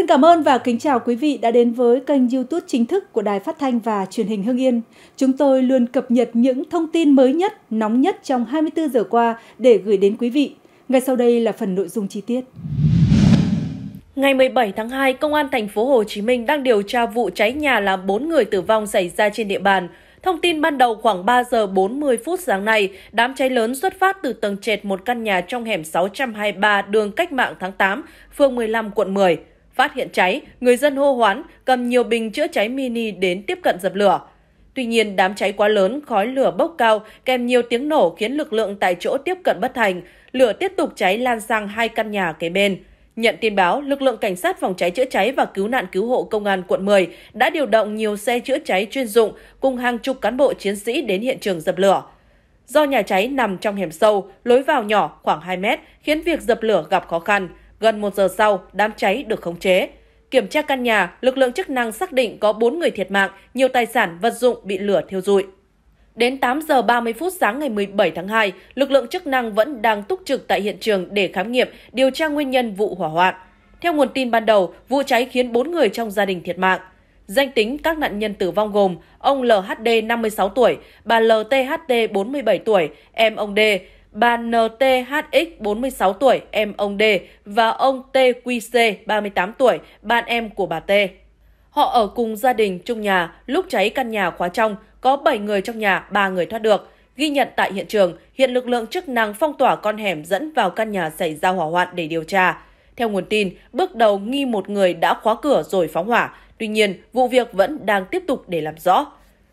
Xin cảm ơn và kính chào quý vị đã đến với kênh YouTube chính thức của Đài Phát thanh và Truyền hình Hưng Yên. Chúng tôi luôn cập nhật những thông tin mới nhất, nóng nhất trong 24 giờ qua để gửi đến quý vị. Ngay sau đây là phần nội dung chi tiết. Ngày 17 tháng 2, Công an thành phố Hồ Chí Minh đang điều tra vụ cháy nhà làm 4 người tử vong xảy ra trên địa bàn. Thông tin ban đầu khoảng 3 giờ 40 phút sáng nay, đám cháy lớn xuất phát từ tầng trệt một căn nhà trong hẻm 623 đường Cách mạng tháng 8, phường 15, quận 10. Phát hiện cháy, người dân hô hoán, cầm nhiều bình chữa cháy mini đến tiếp cận dập lửa. Tuy nhiên, đám cháy quá lớn, khói lửa bốc cao, kèm nhiều tiếng nổ khiến lực lượng tại chỗ tiếp cận bất thành. Lửa tiếp tục cháy lan sang hai căn nhà kế bên. Nhận tin báo, lực lượng cảnh sát phòng cháy chữa cháy và cứu nạn cứu hộ công an quận 10 đã điều động nhiều xe chữa cháy chuyên dụng cùng hàng chục cán bộ chiến sĩ đến hiện trường dập lửa. Do nhà cháy nằm trong hẻm sâu, lối vào nhỏ khoảng 2 mét khiến việc dập lửa gặp khó khăn. Gần một giờ sau, đám cháy được khống chế. Kiểm tra căn nhà, lực lượng chức năng xác định có 4 người thiệt mạng, nhiều tài sản, vật dụng bị lửa thiêu rụi. Đến 8 giờ 30 phút sáng ngày 17 tháng 2, lực lượng chức năng vẫn đang túc trực tại hiện trường để khám nghiệm, điều tra nguyên nhân vụ hỏa hoạn. Theo nguồn tin ban đầu, vụ cháy khiến 4 người trong gia đình thiệt mạng. Danh tính các nạn nhân tử vong gồm ông LHD 56 tuổi, bà LTHT 47 tuổi, em ông D bà NTHX 46 tuổi, em ông D và ông TQC 38 tuổi, bạn em của bà T. Họ ở cùng gia đình chung nhà, lúc cháy căn nhà khóa trong, có 7 người trong nhà, 3 người thoát được. Ghi nhận tại hiện trường, hiện lực lượng chức năng phong tỏa con hẻm dẫn vào căn nhà xảy ra hỏa hoạn để điều tra. Theo nguồn tin, bước đầu nghi một người đã khóa cửa rồi phóng hỏa. Tuy nhiên, vụ việc vẫn đang tiếp tục để làm rõ.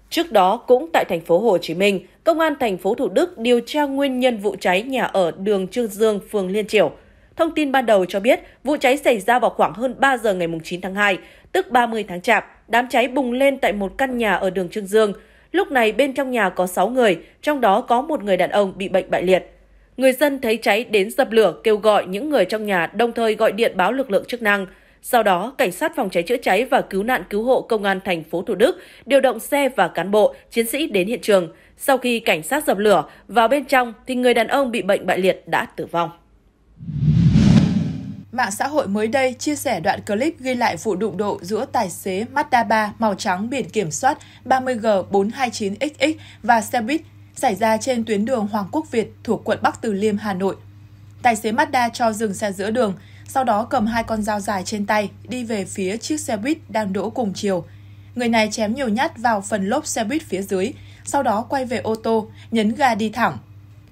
Trước đó cũng tại thành phố Hồ Chí Minh, công an thành phố Thủ Đức điều tra nguyên nhân vụ cháy nhà ở đường Trương Dương, phường Liên Triểu. Thông tin ban đầu cho biết, vụ cháy xảy ra vào khoảng hơn 3 giờ ngày 9 tháng 2, tức 30 tháng Chạp. Đám cháy bùng lên tại một căn nhà ở đường Trương Dương. Lúc này bên trong nhà có 6 người, trong đó có một người đàn ông bị bệnh bại liệt. Người dân thấy cháy đến dập lửa kêu gọi những người trong nhà đồng thời gọi điện báo lực lượng chức năng. Sau đó, cảnh sát phòng cháy chữa cháy và cứu nạn cứu hộ công an thành phố Thủ Đức điều động xe và cán bộ, chiến sĩ đến hiện trường. Sau khi cảnh sát dập lửa, vào bên trong thì người đàn ông bị bệnh bại liệt đã tử vong. Mạng xã hội mới đây chia sẻ đoạn clip ghi lại vụ đụng độ giữa tài xế Mazda 3 màu trắng biển kiểm soát 30G429XX và xe buýt xảy ra trên tuyến đường Hoàng Quốc Việt thuộc quận Bắc Từ Liêm, Hà Nội. Tài xế Mazda cho dừng xe giữa đường, sau đó cầm hai con dao dài trên tay, đi về phía chiếc xe buýt đang đỗ cùng chiều. Người này chém nhiều nhát vào phần lốp xe buýt phía dưới, sau đó quay về ô tô, nhấn ga đi thẳng.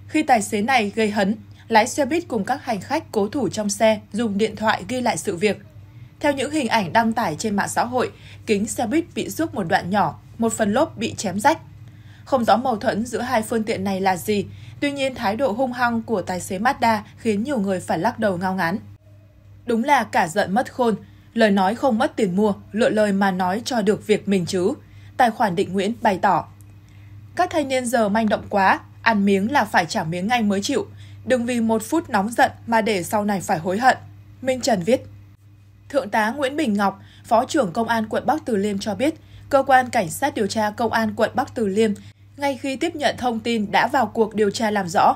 Khi tài xế này gây hấn, lái xe buýt cùng các hành khách cố thủ trong xe dùng điện thoại ghi lại sự việc. Theo những hình ảnh đăng tải trên mạng xã hội, kính xe buýt bị rước một đoạn nhỏ, một phần lốp bị chém rách. Không rõ mâu thuẫn giữa hai phương tiện này là gì, tuy nhiên thái độ hung hăng của tài xế Mazda khiến nhiều người phải lắc đầu ngao ngán. Đúng là cả giận mất khôn, lời nói không mất tiền mua, lựa lời mà nói cho được việc mình chứ. Tài khoản định Nguyễn bày tỏ. Các thanh niên giờ manh động quá, ăn miếng là phải trả miếng ngay mới chịu. Đừng vì một phút nóng giận mà để sau này phải hối hận. Minh Trần viết. Thượng tá Nguyễn Bình Ngọc, Phó trưởng Công an quận Bắc Từ Liêm cho biết, Cơ quan Cảnh sát điều tra Công an quận Bắc Từ Liêm ngay khi tiếp nhận thông tin đã vào cuộc điều tra làm rõ,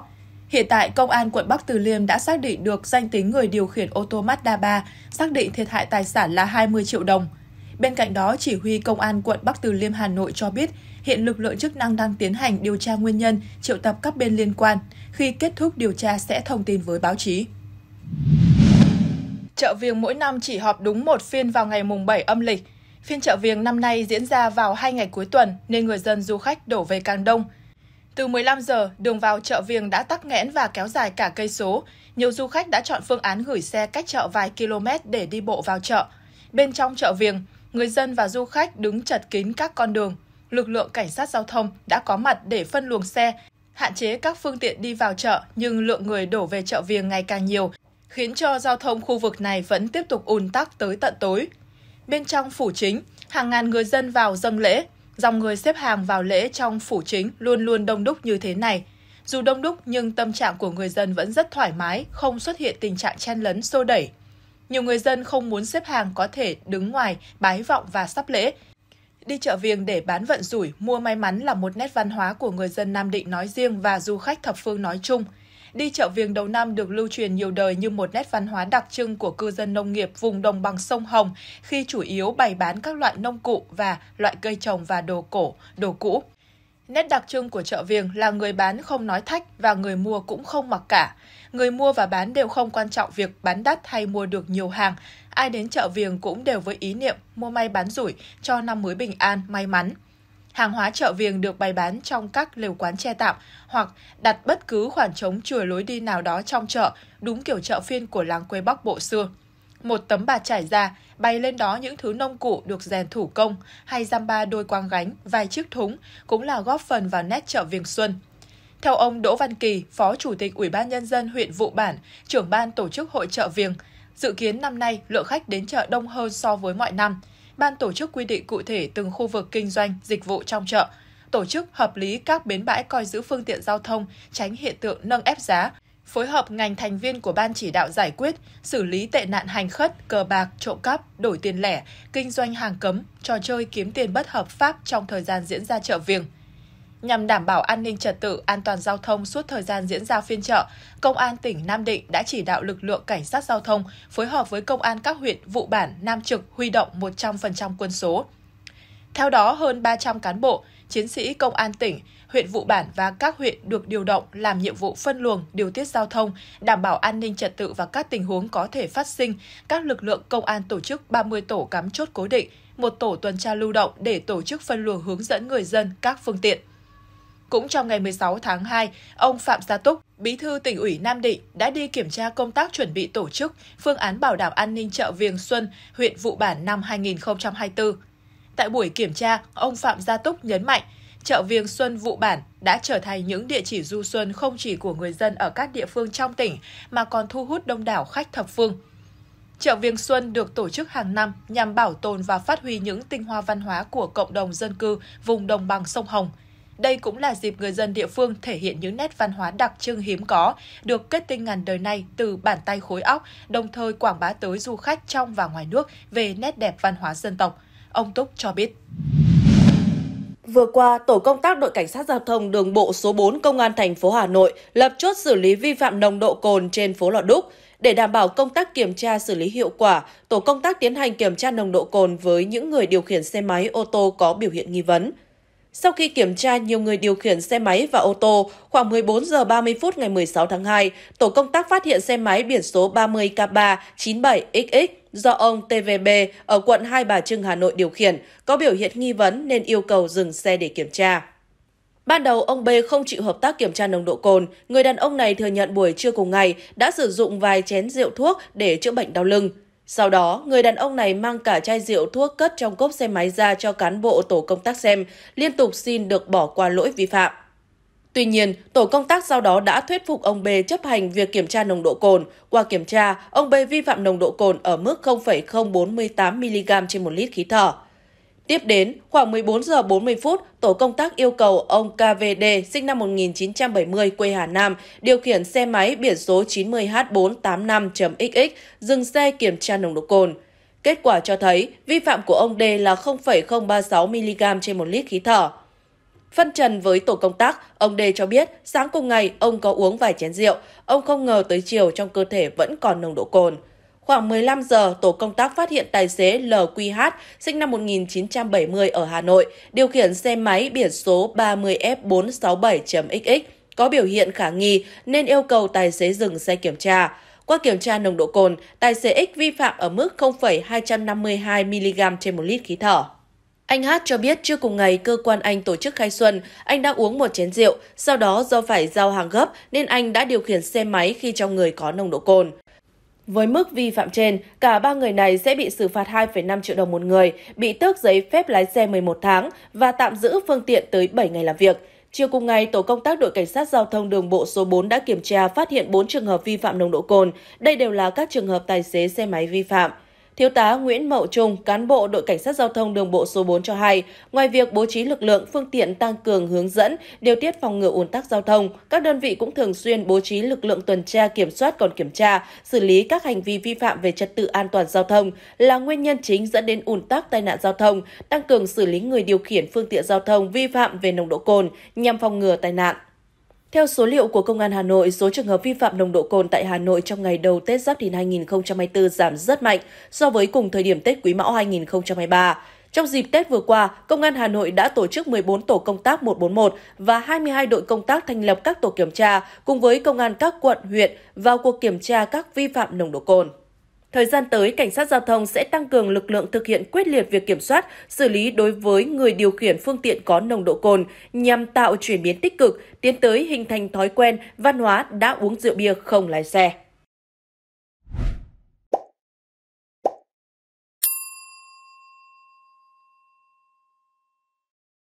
Hiện tại, Công an quận Bắc Từ Liêm đã xác định được danh tính người điều khiển ô tô Mazda 3, xác định thiệt hại tài sản là 20 triệu đồng. Bên cạnh đó, chỉ huy Công an quận Bắc Từ Liêm Hà Nội cho biết, hiện lực lượng chức năng đang tiến hành điều tra nguyên nhân, triệu tập các bên liên quan. Khi kết thúc điều tra sẽ thông tin với báo chí. Chợ Viềng mỗi năm chỉ họp đúng một phiên vào ngày mùng 7 âm lịch. Phiên chợ Viềng năm nay diễn ra vào hai ngày cuối tuần nên người dân du khách đổ về càng đông – từ 15 giờ, đường vào chợ Viềng đã tắc nghẽn và kéo dài cả cây số. Nhiều du khách đã chọn phương án gửi xe cách chợ vài km để đi bộ vào chợ. Bên trong chợ Viềng, người dân và du khách đứng chật kín các con đường. Lực lượng cảnh sát giao thông đã có mặt để phân luồng xe, hạn chế các phương tiện đi vào chợ nhưng lượng người đổ về chợ Viềng ngày càng nhiều, khiến cho giao thông khu vực này vẫn tiếp tục ùn tắc tới tận tối. Bên trong phủ chính, hàng ngàn người dân vào dâng lễ, Dòng người xếp hàng vào lễ trong phủ chính luôn luôn đông đúc như thế này. Dù đông đúc nhưng tâm trạng của người dân vẫn rất thoải mái, không xuất hiện tình trạng chen lấn xô đẩy. Nhiều người dân không muốn xếp hàng có thể đứng ngoài, bái vọng và sắp lễ. Đi chợ viềng để bán vận rủi, mua may mắn là một nét văn hóa của người dân Nam Định nói riêng và du khách thập phương nói chung – đi chợ viềng đầu năm được lưu truyền nhiều đời như một nét văn hóa đặc trưng của cư dân nông nghiệp vùng đồng bằng sông Hồng khi chủ yếu bày bán các loại nông cụ và loại cây trồng và đồ cổ, đồ cũ. Nét đặc trưng của chợ viềng là người bán không nói thách và người mua cũng không mặc cả. Người mua và bán đều không quan trọng việc bán đắt hay mua được nhiều hàng. Ai đến chợ viềng cũng đều với ý niệm mua may bán rủi cho năm mới bình an, may mắn hàng hóa chợ viềng được bày bán trong các lều quán che tạm hoặc đặt bất cứ khoảng trống chừa lối đi nào đó trong chợ, đúng kiểu chợ phiên của làng quê Bắc Bộ xưa. Một tấm bạt trải ra, bày lên đó những thứ nông cụ được rèn thủ công, hay giam ba đôi quang gánh, vài chiếc thúng cũng là góp phần vào nét chợ viềng xuân. Theo ông Đỗ Văn Kỳ, Phó Chủ tịch Ủy ban Nhân dân huyện Vụ Bản, trưởng ban tổ chức hội chợ Viềng, dự kiến năm nay lượng khách đến chợ đông hơn so với mọi năm ban tổ chức quy định cụ thể từng khu vực kinh doanh, dịch vụ trong chợ, tổ chức hợp lý các bến bãi coi giữ phương tiện giao thông, tránh hiện tượng nâng ép giá, phối hợp ngành thành viên của ban chỉ đạo giải quyết, xử lý tệ nạn hành khất, cờ bạc, trộm cắp, đổi tiền lẻ, kinh doanh hàng cấm, trò chơi kiếm tiền bất hợp pháp trong thời gian diễn ra chợ viềng. Nhằm đảm bảo an ninh trật tự, an toàn giao thông suốt thời gian diễn ra phiên chợ, Công an tỉnh Nam Định đã chỉ đạo lực lượng cảnh sát giao thông phối hợp với công an các huyện vụ bản Nam Trực huy động 100% quân số. Theo đó, hơn 300 cán bộ, chiến sĩ công an tỉnh, huyện vụ bản và các huyện được điều động làm nhiệm vụ phân luồng, điều tiết giao thông, đảm bảo an ninh trật tự và các tình huống có thể phát sinh. Các lực lượng công an tổ chức 30 tổ cắm chốt cố định, một tổ tuần tra lưu động để tổ chức phân luồng hướng dẫn người dân các phương tiện. Cũng trong ngày 16 tháng 2, ông Phạm Gia Túc, Bí thư tỉnh ủy Nam Định đã đi kiểm tra công tác chuẩn bị tổ chức phương án bảo đảm an ninh chợ Viềng Xuân, huyện Vụ Bản năm 2024. Tại buổi kiểm tra, ông Phạm Gia Túc nhấn mạnh, chợ Viềng Xuân Vụ Bản đã trở thành những địa chỉ du xuân không chỉ của người dân ở các địa phương trong tỉnh mà còn thu hút đông đảo khách thập phương. Chợ Viêng Xuân được tổ chức hàng năm nhằm bảo tồn và phát huy những tinh hoa văn hóa của cộng đồng dân cư vùng đồng bằng sông Hồng – đây cũng là dịp người dân địa phương thể hiện những nét văn hóa đặc trưng hiếm có, được kết tinh ngàn đời nay từ bàn tay khối óc, đồng thời quảng bá tới du khách trong và ngoài nước về nét đẹp văn hóa dân tộc. Ông Túc cho biết. Vừa qua, tổ công tác đội cảnh sát giao thông đường bộ số 4 công an thành phố Hà Nội lập chốt xử lý vi phạm nồng độ cồn trên phố Lò Đúc. Để đảm bảo công tác kiểm tra xử lý hiệu quả, tổ công tác tiến hành kiểm tra nồng độ cồn với những người điều khiển xe máy ô tô có biểu hiện nghi vấn. Sau khi kiểm tra nhiều người điều khiển xe máy và ô tô, khoảng 14 giờ 30 phút ngày 16 tháng 2, tổ công tác phát hiện xe máy biển số 30K397XX do ông TVB ở quận Hai Bà Trưng, Hà Nội điều khiển, có biểu hiện nghi vấn nên yêu cầu dừng xe để kiểm tra. Ban đầu, ông B không chịu hợp tác kiểm tra nồng độ cồn. Người đàn ông này thừa nhận buổi trưa cùng ngày đã sử dụng vài chén rượu thuốc để chữa bệnh đau lưng. Sau đó, người đàn ông này mang cả chai rượu thuốc cất trong cốp xe máy ra cho cán bộ tổ công tác xem, liên tục xin được bỏ qua lỗi vi phạm. Tuy nhiên, tổ công tác sau đó đã thuyết phục ông B chấp hành việc kiểm tra nồng độ cồn. Qua kiểm tra, ông B vi phạm nồng độ cồn ở mức 0,048mg trên một lít khí thở. Tiếp đến, khoảng 14 giờ 40 phút, tổ công tác yêu cầu ông KVD sinh năm 1970 quê Hà Nam điều khiển xe máy biển số 90H485.XX dừng xe kiểm tra nồng độ cồn. Kết quả cho thấy vi phạm của ông D là 0,036mg trên 1 lít khí thở. Phân trần với tổ công tác, ông D cho biết sáng cùng ngày ông có uống vài chén rượu, ông không ngờ tới chiều trong cơ thể vẫn còn nồng độ cồn. Khoảng 15 giờ, tổ công tác phát hiện tài xế LQH sinh năm 1970 ở Hà Nội, điều khiển xe máy biển số 30F467.xx có biểu hiện khả nghi nên yêu cầu tài xế dừng xe kiểm tra. Qua kiểm tra nồng độ cồn, tài xế X vi phạm ở mức 0,252 mg trên 1 lít khí thở. Anh Hát cho biết trước cùng ngày cơ quan anh tổ chức khai xuân, anh đã uống một chén rượu, sau đó do phải giao hàng gấp nên anh đã điều khiển xe máy khi trong người có nồng độ cồn. Với mức vi phạm trên, cả ba người này sẽ bị xử phạt 2,5 triệu đồng một người, bị tước giấy phép lái xe 11 tháng và tạm giữ phương tiện tới 7 ngày làm việc. Chiều cùng ngày, tổ công tác đội cảnh sát giao thông đường bộ số 4 đã kiểm tra phát hiện 4 trường hợp vi phạm nồng độ cồn. Đây đều là các trường hợp tài xế xe máy vi phạm. Thiếu tá Nguyễn Mậu Trung, cán bộ đội cảnh sát giao thông đường bộ số 4 cho hay, ngoài việc bố trí lực lượng phương tiện tăng cường hướng dẫn, điều tiết phòng ngừa ùn tắc giao thông, các đơn vị cũng thường xuyên bố trí lực lượng tuần tra kiểm soát còn kiểm tra, xử lý các hành vi vi phạm về trật tự an toàn giao thông là nguyên nhân chính dẫn đến ùn tắc tai nạn giao thông, tăng cường xử lý người điều khiển phương tiện giao thông vi phạm về nồng độ cồn nhằm phòng ngừa tai nạn. Theo số liệu của Công an Hà Nội, số trường hợp vi phạm nồng độ cồn tại Hà Nội trong ngày đầu Tết Giáp Thìn 2024 giảm rất mạnh so với cùng thời điểm Tết Quý Mão 2023. Trong dịp Tết vừa qua, Công an Hà Nội đã tổ chức 14 tổ công tác 141 và 22 đội công tác thành lập các tổ kiểm tra cùng với Công an các quận, huyện vào cuộc kiểm tra các vi phạm nồng độ cồn. Thời gian tới, cảnh sát giao thông sẽ tăng cường lực lượng thực hiện quyết liệt việc kiểm soát, xử lý đối với người điều khiển phương tiện có nồng độ cồn nhằm tạo chuyển biến tích cực, tiến tới hình thành thói quen, văn hóa đã uống rượu bia không lái xe.